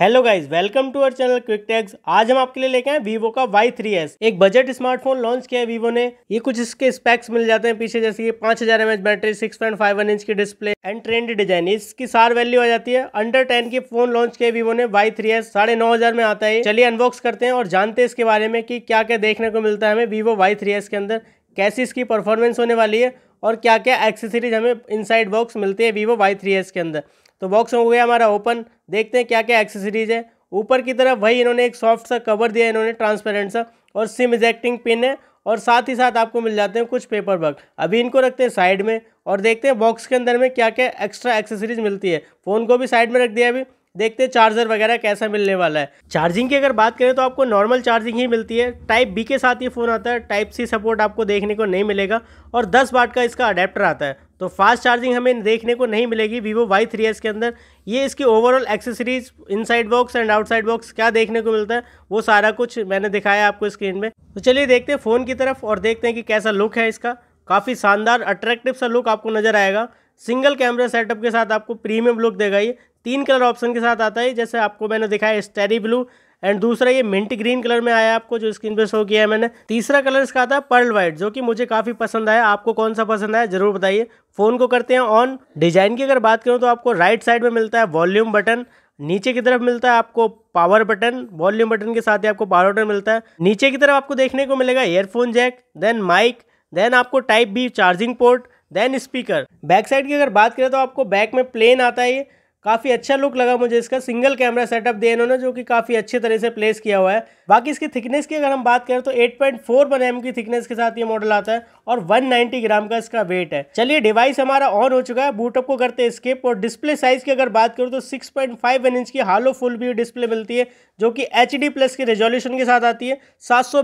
hello guys welcome to our channel quick tax आज हम आपके लिए लेके आए वीवो का वाई थ्री एस एक बजट स्मार्टफोन लॉन्च किया है वीवो ने ये कुछ इसके स्पेक्स मिल जाते हैं पीछे जैसे ये 5000 हजार M battery six point five one inch की डिस्प्ले एंड ट्रेंड डिजाइन इसकी सार वैल्यू आ जाती है अंडर टेन की फोन लॉन्च किया वीवो ने वाई थ्री एस साढ़े नौ हजार में आता है चलिए अनबॉक्स करते हैं और जानते हैं इसके बारे में की क्या क्या देखने को मिलता है हमें वीवो वाई थ्री एस के अंदर कैसी इसकी परफॉर्मेंस होने वाली है और क्या क्या एक्सेसरीज हमें इनसाइड बॉक्स मिलती है वीवो वाई थ्री एस के अंदर तो बॉक्स हो गया हमारा ओपन देखते हैं क्या क्या एक्सेसरीज है ऊपर की तरफ वही इन्होंने एक सॉफ्ट सा कवर दिया इन्होंने ट्रांसपेरेंट सा और सिम इजेक्टिंग पिन है और साथ ही साथ आपको मिल जाते हैं कुछ पेपर वर्क अभी इनको रखते हैं साइड में और देखते हैं बॉक्स के अंदर में क्या क्या एक्स्ट्रा एक्सेसरीज मिलती है फ़ोन को भी साइड में रख दिया अभी देखते हैं चार्जर वगैरह कैसा मिलने वाला है चार्जिंग की अगर बात करें तो आपको नॉर्मल चार्जिंग ही मिलती है टाइप बी के साथ ये फ़ोन आता है टाइप सी सपोर्ट आपको देखने को नहीं मिलेगा और 10 वाट का इसका अडेप्टर आता है तो फास्ट चार्जिंग हमें देखने को नहीं मिलेगी वीवो वाई थ्री एस के अंदर ये इसकी overall accessories inside box and outside box क्या देखने को मिलता है वो सारा कुछ मैंने दिखाया आपको स्क्रीन में तो चलिए देखते हैं फ़ोन की तरफ और देखते हैं कि कैसा लुक है इसका काफ़ी शानदार अट्रैक्टिव सा लुक आपको नज़र आएगा सिंगल कैमरा सेटअप के साथ आपको प्रीमियम लुक देगा ये तीन कलर ऑप्शन के साथ आता है जैसे आपको मैंने दिखाया स्टेरी ब्लू एंड दूसरा ये मिंट ग्रीन कलर में आया आपको जो स्क्रीन पे शो किया है मैंने तीसरा कलर इसका था पर्ल वाइट जो कि मुझे काफ़ी पसंद आया आपको कौन सा पसंद आया जरूर बताइए फ़ोन को करते हैं ऑन डिज़ाइन की अगर बात करूँ तो आपको राइट साइड में मिलता है वॉल्यूम बटन नीचे की तरफ मिलता है आपको पावर बटन वॉल्यूम बटन के साथ ही आपको पावर बटन मिलता है नीचे की तरफ आपको देखने को मिलेगा earphone jack then mic then आपको type B charging port then speaker back side की अगर बात करें तो आपको बैक में प्लेन आता है काफ़ी अच्छा लुक लगा मुझे इसका सिंगल कैमरा सेटअप दिया इन्होंने जो कि काफ़ी अच्छे तरह से प्लेस किया हुआ है बाकी इसकी थिकनेस की अगर हम बात करें तो 8.4 पॉइंट फोर की थिकनेस के साथ ये मॉडल आता है और 190 ग्राम का इसका वेट है चलिए डिवाइस हमारा ऑन हो चुका है बूटअप को करते स्किप और डिस्प्ले साइज की अगर बात करूँ तो सिक्स पॉइंट इंच की हालो फुल व्यू डिस्प्ले मिलती है जो कि एच प्लस की रेजोल्यूशन के साथ आती है सात सौ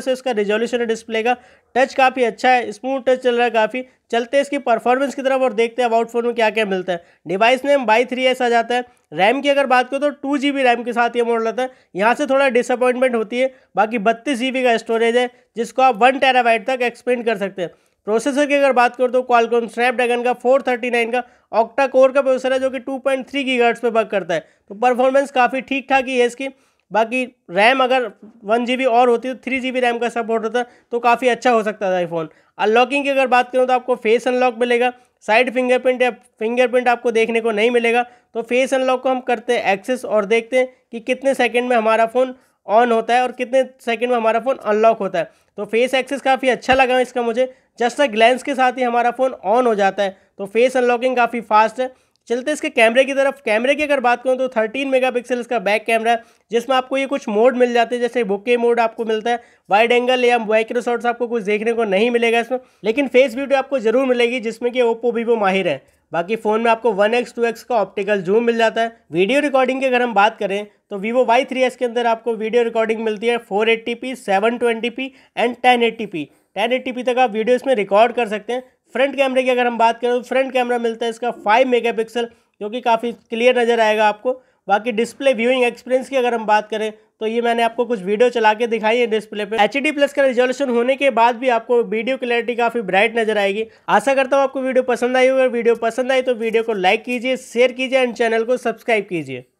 से इसका रेजोल्यूशन है डिस्प्ले का टच काफ़ी अच्छा है स्मूथ टच चल रहा है काफ़ी चलते हैं इसकी परफॉर्मेंस की तरफ और देखते हैं अबाउट फ़ोन में क्या क्या मिलता है device name Y three S आ जाता है रैम की अगर बात करो तो टू जी बी रैम के साथ ये मॉडल आता है यहाँ से थोड़ा डिसअपॉइंटमेंट होती है बाकी बत्तीस जी बी का स्टोरेज है जिसको आप वन टेराबाइट तक एक्सपेंड कर सकते हैं प्रोसेसर की अगर बात करो तो क्वालकॉम स्नैपड्रैगन का 439 का ऑक्टा कोर का प्रोसेसर है जो कि 2.3 पॉइंट पे वर्क करता है तो परफॉर्मेंस काफ़ी ठीक ठाक ही है इसकी बाकी रैम अगर वन जी और होती तो थ्री जी रैम का सपोर्ट होता तो काफ़ी अच्छा हो सकता था ये फ़ोन अनलॉकिंग की अगर बात करूँ तो आपको फेस अनलॉक मिलेगा साइड फिंगरप्रिंट या फिंगरप्रिंट आपको देखने को नहीं मिलेगा तो फेस अनलॉक को हम करते हैं एक्सेस और देखते हैं कि कितने सेकंड में हमारा फ़ोन ऑन होता है और कितने सेकंड में हमारा फ़ोन अनलॉक होता है तो फेस एक्सेस काफ़ी अच्छा लगा इसका मुझे जस्ट अ ग्लैंस के साथ ही हमारा फ़ोन ऑन हो जाता है तो फेस अनलॉकिंग काफ़ी फास्ट है चलते इसके कैमरे की तरफ कैमरे की अगर बात करूँ तो 13 मेगापिक्सल इसका बैक कैमरा है जिसमें आपको ये कुछ मोड मिल जाते हैं जैसे बुके मोड आपको मिलता है वाइड एंगल या माइक्रो आपको कुछ देखने को नहीं मिलेगा इसमें लेकिन फेस ब्यूटी आपको जरूर मिलेगी जिसमें कि ओप्पो वीवो माहिर है बाकी फ़ोन में आपको वन एक्स टू एक्स का ऑप्टिकल जूम मिल जाता है वीडियो रिकॉर्डिंग की अगर हम बात करें तो वीवो वाई थ्री के अंदर आपको वीडियो रिकॉर्डिंग मिलती है twenty P and ten eighty eighty P तक आप वीडियो इसमें रिकॉर्ड कर सकते हैं फ्रंट कैमरे की अगर हम बात करें तो फ्रंट कैमरा मिलता है इसका फाइव मेगापिक्सल जो कि काफ़ी क्लियर नज़र आएगा आपको बाकी डिस्प्ले व्यूइंग एक्सपीरियंस की अगर हम बात करें तो ये मैंने आपको कुछ वीडियो चला के दिखाई है डिस्प्ले पे एच डी प्लस का रिजोल्यूशन होने के बाद भी आपको वीडियो क्लैरिटी काफ़ी ब्राइट नजर आएगी आशा करता हूँ आपको वीडियो पसंद आई होगी वीडियो पसंद आई तो वीडियो को लाइक कीजिए शेयर कीजिए एंड चैनल को सब्सक्राइब कीजिए